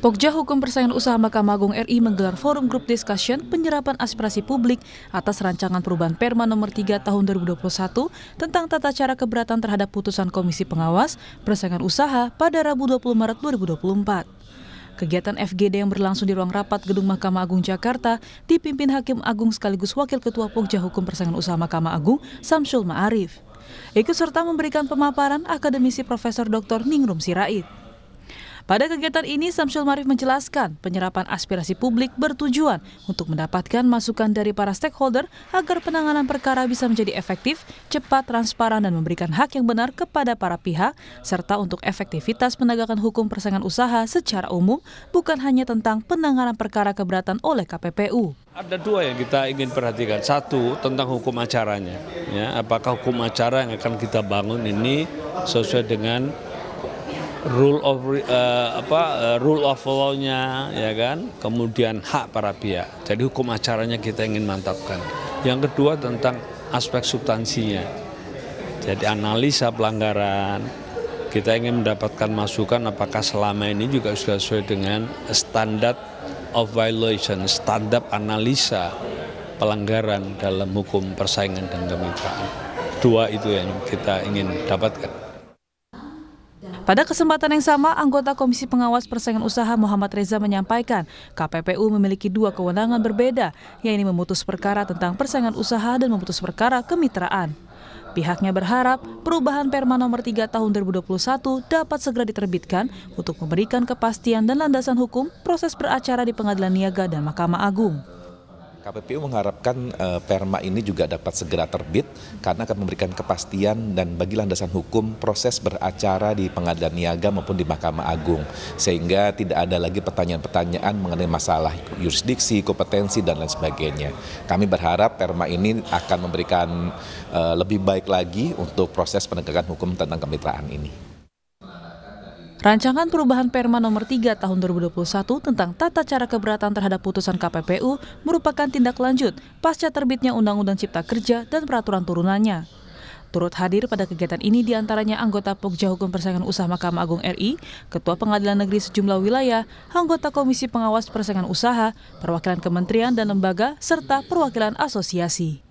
Pokja Hukum Persaingan Usaha Mahkamah Agung RI menggelar forum grup discussion penyerapan aspirasi publik atas rancangan perubahan Perma nomor 3 tahun 2021 tentang tata cara keberatan terhadap putusan Komisi Pengawas Persaingan Usaha pada Rabu 20 Maret 2024. Kegiatan FGD yang berlangsung di ruang rapat Gedung Mahkamah Agung Jakarta dipimpin Hakim Agung sekaligus Wakil Ketua Pokja Hukum Persaingan Usaha Mahkamah Agung Samsul Ma'arif. Ikut serta memberikan pemaparan akademisi Profesor Dr. Ningrum Sirait. Pada kegiatan ini, Samsul Marif menjelaskan penyerapan aspirasi publik bertujuan untuk mendapatkan masukan dari para stakeholder agar penanganan perkara bisa menjadi efektif, cepat, transparan, dan memberikan hak yang benar kepada para pihak, serta untuk efektivitas penegakan hukum persaingan usaha secara umum, bukan hanya tentang penanganan perkara keberatan oleh KPPU. Ada dua yang kita ingin perhatikan. Satu, tentang hukum acaranya. Ya, apakah hukum acara yang akan kita bangun ini sesuai dengan rule of uh, apa uh, rule of law-nya ya kan kemudian hak para pihak jadi hukum acaranya kita ingin mantapkan yang kedua tentang aspek substansinya jadi analisa pelanggaran kita ingin mendapatkan masukan apakah selama ini juga sudah sesuai dengan standar of violation standar analisa pelanggaran dalam hukum persaingan dan kemitraan dua itu yang kita ingin dapatkan pada kesempatan yang sama, anggota Komisi Pengawas Persaingan Usaha Muhammad Reza menyampaikan, KPPU memiliki dua kewenangan berbeda, yaitu memutus perkara tentang persaingan usaha dan memutus perkara kemitraan. Pihaknya berharap perubahan Perma nomor 3 tahun 2021 dapat segera diterbitkan untuk memberikan kepastian dan landasan hukum proses beracara di Pengadilan Niaga dan Mahkamah Agung. KPPU mengharapkan uh, Perma ini juga dapat segera terbit karena akan memberikan kepastian dan bagi landasan hukum proses beracara di Pengadilan Niaga maupun di Mahkamah Agung sehingga tidak ada lagi pertanyaan-pertanyaan mengenai masalah yurisdiksi, kompetensi dan lain sebagainya. Kami berharap Perma ini akan memberikan uh, lebih baik lagi untuk proses penegakan hukum tentang kemitraan ini. Rancangan perubahan Perma nomor 3 tahun 2021 tentang tata cara keberatan terhadap putusan KPPU merupakan tindak lanjut pasca terbitnya Undang-Undang Cipta Kerja dan peraturan turunannya. Turut hadir pada kegiatan ini diantaranya anggota Pokja Hukum Persaingan Usaha Mahkamah Agung RI, Ketua Pengadilan Negeri sejumlah wilayah, anggota Komisi Pengawas Persaingan Usaha, perwakilan kementerian dan lembaga, serta perwakilan asosiasi.